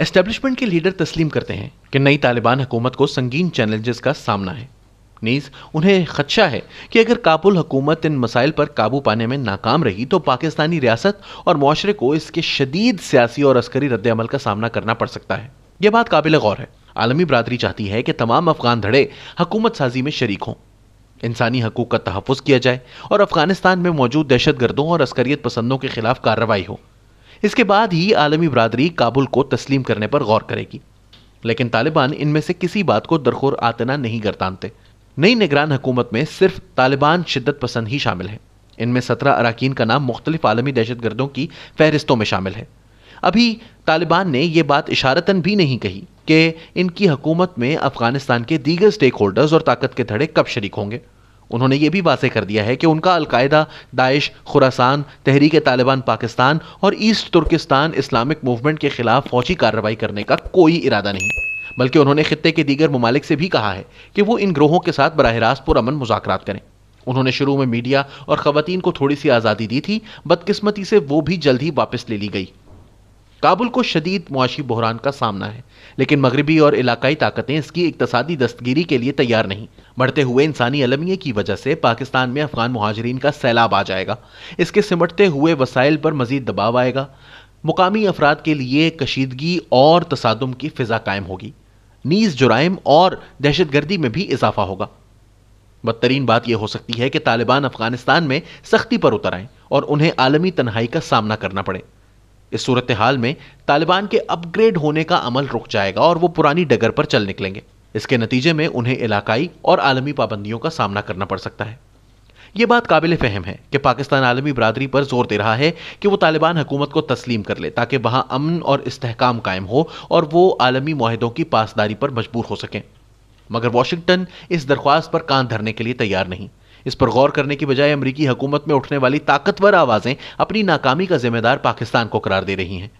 establishment के leader तस्लीम करते हैं कि नई तालिबान हुकूमत को संगीन चैलेंजेस का सामना है नीज उन्हें खदशा है कि अगर काबुल हुकूमत इन मसाइल पर काबू पाने में नाकाम रही तो पाकिस्तानी रियासत और माशरे को इसके शदीद सियासी और अस्करी रद्दमल का सामना करना पड़ सकता है यह बात काबिल गौर है आलमी बरदरी चाहती है कि तमाम अफगान धड़े हकूमत साजी में शरीक हों इंसानी हकूक का तहफ़ किया जाए और अफगानिस्तान में मौजूद दहशत गर्दों और अस्करियत पसंदों के खिलाफ कार्रवाई हो इसके बाद ही आलमी बरदरी काबुल को तस्लीम करने पर गौर करेगी लेकिन तालिबान इनमें से किसी बात को दरखोर आतना नहीं गर्तानते नई निगरान हुकूमत में सिर्फ तालिबान शिद्दत पसंद ही शामिल है इनमें सत्रह अरकान का नाम मुख्तलिफ आलमी दहशतगर्दों की फहरिस्तों में शामिल है अभी तालिबान ने यह बात इशारतन भी नहीं कही कि इनकी हकूमत में अफगानिस्तान के दीगर स्टेक होल्डर्स और ताकत के धड़े कब शरीक होंगे उन्होंने ये भी वाजे कर दिया है कि उनका Al Qaeda Daesh Khorasan Tehreek Taliban Pakistan और ईस्ट तुर्किस्तान इस्लामिक मूवमेंट के खिलाफ फौजी कार्रवाई करने का कोई इरादा नहीं बल्कि उन्होंने खत्े के दीगर ममालिक से भी कहा है कि वो इन ग्रोहों के साथ बरह रास्त पुरान मुजाकर करें उन्होंने शुरू में मीडिया और ख़वान को थोड़ी सी आज़ादी दी थी बदकस्मती से वो भी जल्द ही वापस ले ली गई काबुल को शदीद मुआशी बहरान का सामना है लेकिन मगरबी और इलाकई ताकतें इसकी इकतसादी दस्तगीरी के लिए तैयार नहीं बढ़ते हुए इंसानी अलमिये की वजह से पाकिस्तान में अफगान महाजरीन का सैलाब आ जाएगा इसके सिमटते हुए वसाइल पर मजीद दबाव आएगा मुकामी अफराद के लिए कशीदगी और तसादम की फ़िज़ा कायम होगी नीज जुराइम और दहशतगर्दी में भी इजाफा होगा बदतरीन बात यह हो सकती है कि तालिबान अफगानिस्तान में सख्ती पर उतर आएं और उन्हें आलमी तनहाई का सामना करना पड़े इस सूरत हाल में तालिबान के अपग्रेड होने का अमल रुक जाएगा और वो पुरानी डगर पर चल निकलेंगे इसके नतीजे में उन्हें इलाकाई और आलमी पाबंदियों का सामना करना पड़ सकता है ये बात काबिल फहम है कि पाकिस्तान आलमी बरदरी पर जोर दे रहा है कि वो तालिबान हुकूमत को तस्लीम कर ले ताकि वहाँ अमन और इस्तेकाम कायम हो और वो आलमी माहदों की पासदारी पर मजबूर हो सकें मगर वाशिंगटन इस दरख्वास्त पर कान धरने के लिए तैयार नहीं इस पर गौर करने की बजाय अमरीकी हुकूमत में उठने वाली ताकतवर आवाज़ें अपनी नाकामी का जिम्मेदार पाकिस्तान को करार दे रही हैं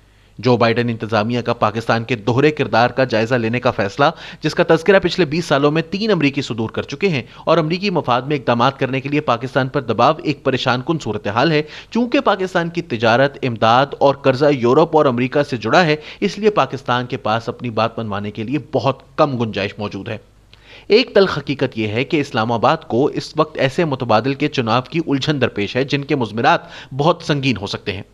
जो बाइडन इंतजामिया का पाकिस्तान के दोहरे किरदार का जायजा लेने का फैसला जिसका तस्करा पिछले 20 सालों में तीन अमरीकी सुदूर कर चुके हैं और अमरीकी मफाद में इकदाम करने के लिए पाकिस्तान पर दबाव एक परेशान कन सूरत हाल है चूंकि पाकिस्तान की तजारत इमदाद और कर्जा यूरोप और अमरीका से जुड़ा है इसलिए पाकिस्तान के पास अपनी बात मनवाने के लिए बहुत कम गुंजाइश मौजूद है एक तल हकीकत यह है कि इस्लामाबाद को इस वक्त ऐसे मुतबादल के चुनाव की उलझन दरपेश है जिनके मुजमरात बहुत संगीन हो सकते हैं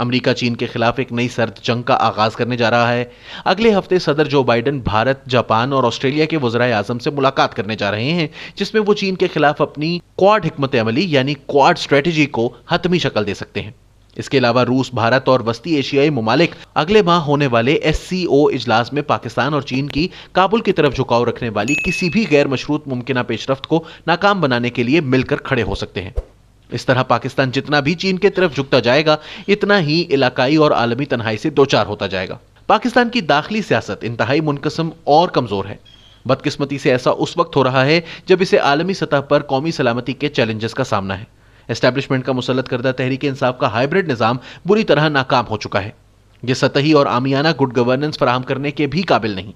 अमेरिका चीन के खिलाफ एक नई सर्द जंग का आगाज करने जा रहा है अगले हफ्ते सदर जो बाइडन भारत जापान और ऑस्ट्रेलिया के वजरा आजम से मुलाकात करने जा रहे हैं जिसमें वो चीन के खिलाफ अपनी क्वाड हमत अमली यानी क्वाड स्ट्रेटजी को हतमी शक्ल दे सकते हैं इसके अलावा रूस भारत और वस्ती एशियाई ममालिक अगले माह होने वाले एस इजलास में पाकिस्तान और चीन की काबुल की तरफ झुकाव रखने वाली किसी भी गैर मशरूत मुमकिन पेशरफ को नाकाम बनाने के लिए मिलकर खड़े हो सकते हैं इस तरह पाकिस्तान जितना भी चीन की तरफ झुकता जाएगा इतना ही इलाकाई और आलमी तनहाई से दो चार होता जाएगा पाकिस्तान की दाखिली सियासत इंतहाई मुनकसम और कमजोर है बदकिस्मती से ऐसा उस वक्त हो रहा है जब इसे आलमी सतह पर कौमी सलामती के चैलेंजेस का सामना है एस्टैब्लिशमेंट का मुसलत करदा तहरीक इंसाफ का हाइब्रिड निज़ाम बुरी तरह नाकाम हो चुका है ये सतही और आमियाना गुड गवर्नेंस फराहम करने के भी काबिल नहीं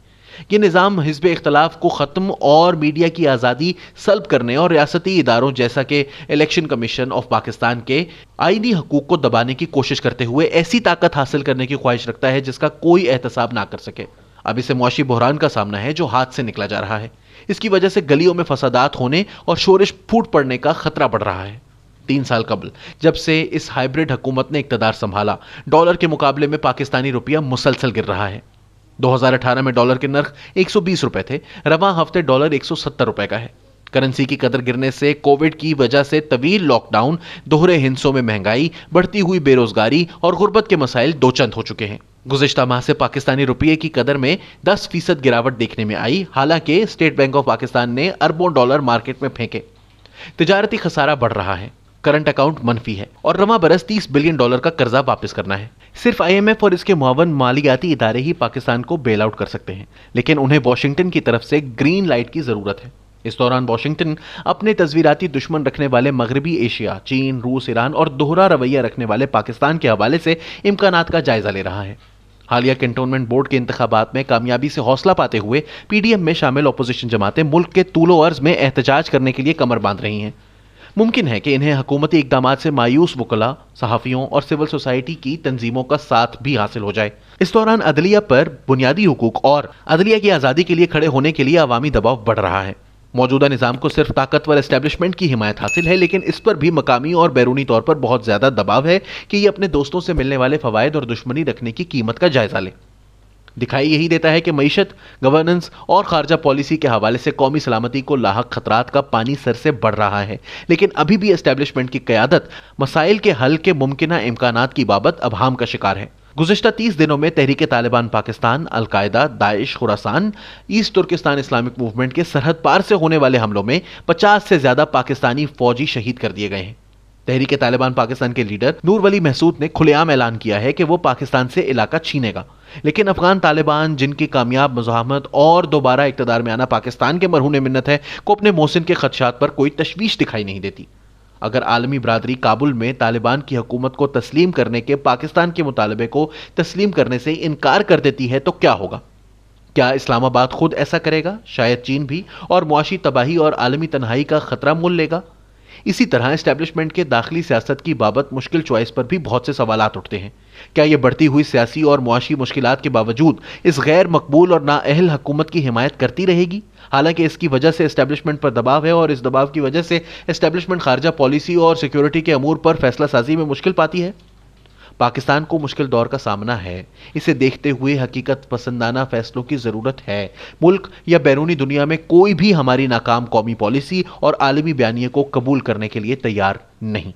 ये निज़ाम हिजब इख्तलाफ को ख़त्म और मीडिया की आज़ादी सल्ब करने और रियासती इदारों जैसा कि इलेक्शन कमीशन ऑफ पाकिस्तान के आइनी हकूक को दबाने की कोशिश करते हुए ऐसी ताकत हासिल करने की ख्वाहिश रखता है जिसका कोई एहतसाब ना कर सके अब इसे मुआशी बहरान का सामना है जो हाथ से निकला जा रहा है इसकी वजह से गलियों में फसादात होने और शोरिश फूट पड़ने का खतरा बढ़ रहा है तीन साल कबल जब से इस हाइब्रिड हुकूमत ने इकतदार संभाला डॉलर के मुकाबले में पाकिस्तानी रुपया मुसलसल गिर रहा है 2018 में डॉलर के नर्ख 120 रुपए थे रवा हफ्ते डॉलर 170 रुपए का है करेंसी की कदर गिरने से कोविड की वजह से तवील लॉकडाउन दोहरे हिंसों में महंगाई बढ़ती हुई बेरोजगारी और गुर्बत के मसाइल दो चंद हो चुके हैं गुजशत माह से पाकिस्तानी रुपये की कदर में 10 फीसद गिरावट देखने में आई हालांकि स्टेट बैंक ऑफ पाकिस्तान ने अरबों डॉलर मार्केट में फेंके तजारती खसारा बढ़ रहा है करंट अकाउंट मनफी है और रमा बरस 30 बिलियन डॉलर का कर्जा वापस करना है सिर्फ आईएमएफ और इसके मुआवन मालियाती इदारे ही पाकिस्तान को बेल आउट कर सकते हैं लेकिन उन्हें वॉशिंगटन की तरफ से ग्रीन लाइट की जरूरत है इस दौरान वॉशिंगटन अपने तस्वीराती दुश्मन रखने वाले मगरबी एशिया चीन रूस ईरान और दोहरा रवैया रखने वाले पाकिस्तान के हवाले से इम्कान का जायजा ले रहा है हालिया कंटोनमेंट बोर्ड के इंतबात में कामयाबी से हौसला पाते हुए पीडीएम में शामिल अपोजिशन जमातें मुल्क के तूलो अर्ज में एहतजाज करने के लिए कमर बांध रही हैं मुमकिन है कि इन्हें हकूमती इकदाम से मायूस वकला सहाफ़ियों और सिविल सोसाइटी की तंजीमों का साथ भी हासिल हो जाए इस दौरान अदलिया पर बुनियादी हकूक और अदलिया की आज़ादी के लिए खड़े होने के लिए अवामी दबाव बढ़ रहा है मौजूदा निज़ाम को सिर्फ ताकतवर इस्टेबलिशमेंट की हिमायत हासिल है लेकिन इस पर भी मकामी और बैरूनी तौर पर बहुत ज़्यादा दबाव है कि ये अपने दोस्तों से मिलने वाले फ़वाद और दुश्मनी रखने की कीमत का जायज़ा लें दिखाई यही देता है कि मीशत गवर्नेंस और खारजा पॉलिसी के हवाले से कौमी सलामती को लाक खतरात का पानी सर से बढ़ रहा है लेकिन अभी भी इस्टेबलिशमेंट की क्यादत मसाइल के हल के मुमकिन इम्कान की बाबत अबहम का शिकार है गुजशत तीस दिनों में Tehreek Taliban Pakistan Al Qaeda Daesh Khorasan East Turkistan Islamic Movement के सरहद पार से होने वाले हमलों में पचास से ज्यादा पाकिस्तानी फौजी शहीद कर दिए गए हैं तहरीक तालिबान पाकिस्तान के लीडर नूर वली महसूद ने खुलेआम ऐलान किया है कि वो पाकिस्तान से इलाका छीनेगा लेकिन अफगान तालिबान जिनकी कामयाब मजामत और दोबारा इकतदार में आना पाकिस्तान के मरहून मिन्नत है को अपने मोहसिन के खदशात पर कोई तशवीश दिखाई नहीं देती अगर आलमी बरदरी काबुल में तालिबान की हकूमत को तस्लीम करने के पाकिस्तान के मुतालबे को तस्लीम करने से इनकार कर देती है तो क्या होगा क्या इस्लामाबाद खुद ऐसा करेगा शायद चीन भी और मुआशी तबाही और आलमी तनहाई का खतरा मोल लेगा इसी तरह एस्टेब्लिशमेंट के दाखिली सियासत की बाबत मुश्किल चॉइस पर भी बहुत से सवाल उठते हैं क्या ये बढ़ती हुई सियासी और मुआशी मुश्किल के बावजूद इस गैर मकबूल और नाअहल हुकूमत की हिमायत करती रहेगी हालांकि इसकी वजह से एस्टेब्लिशमेंट पर दबाव है और इस दबाव की वजह से एस्टेब्लिशमेंट खारजा पॉलिसी और सिक्योरिटी के अमूर पर फैसला साजी में मुश्किल पाती है पाकिस्तान को मुश्किल दौर का सामना है इसे देखते हुए हकीकत पसंदाना फैसलों की ज़रूरत है मुल्क या बैरूनी दुनिया में कोई भी हमारी नाकाम कौमी पॉलिसी और आलमी बयानी को कबूल करने के लिए तैयार नहीं